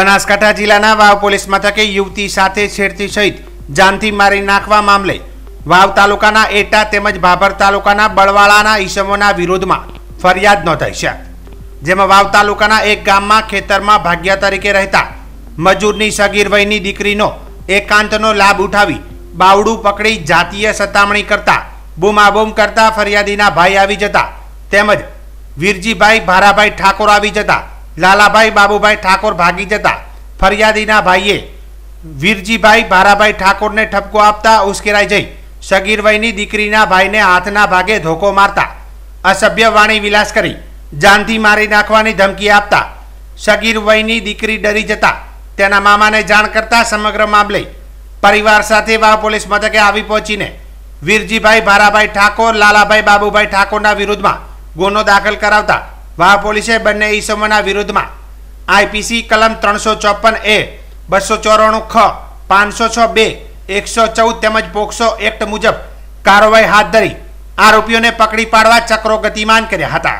બનાસકાંઠા જિલ્લાના વાવ પોલીસ મથકે યુવતી સાથે છેડતી સહિત જાનથી મારી નાખવા મામલે વાવ તાલુકાના એટા તેમજ ભાભર તાલુકાના બળવાળાના ઈસમોના વિરોધમાં ફરિયાદ નોંધાઈ છે જેમાં વાવ તાલુકાના એક ગામમાં ખેતરમાં ભાગ્યા તરીકે રહેતા મજૂરની સગીર વયની દીકરીનો એકાંતનો લાભ ઉઠાવી બાવડું પકડી જાતીય સતામણી કરતા બૂમાબૂમ કરતા ફરિયાદીના ભાઈ આવી જતા તેમજ વીરજીભાઈ ભારાભાઈ ઠાકોર આવી જતા લાલાભાઈ બાબુભાઈ ઠાકોર ભાગી જતા ફરિયાદીના ભાઈએ વીરજીભાઈ ભારાભાઈ ઠાકોરને ઠપકો આપતા ઉશ્કેરાઈ જઈ સગીરભાઈની દીકરીના ભાઈને હાથના ભાગે ધોકો મારતા અસભ્ય વાણી વિલાસ કરી જાનથી મારી નાખવાની ધમકી આપતા સગીરભાઈની દીકરી ડરી જતા તેના મામાને જાણ કરતા સમગ્ર મામલે પરિવાર સાથે વાહ પોલીસ મથકે આવી પહોંચીને વીરજીભાઈ ભારાભાઈ ઠાકોર લાલાભાઈ બાબુભાઈ ઠાકોરના વિરુદ્ધમાં ગુનો દાખલ કરાવતા વાહ પોલીસે બંને ઈસમોના વિરુદ્ધમાં આઈપીસી કલમ ત્રણસો ચોપન એ બસો ચોરાણું ખ પાંચસો છ બે એકસો ચૌદ તેમજ પોક્સો એક્ટ મુજબ કાર્યવાહી હાથ ધરી આરોપીઓને પકડી પાડવા ચક્રો ગતિમાન કર્યા હતા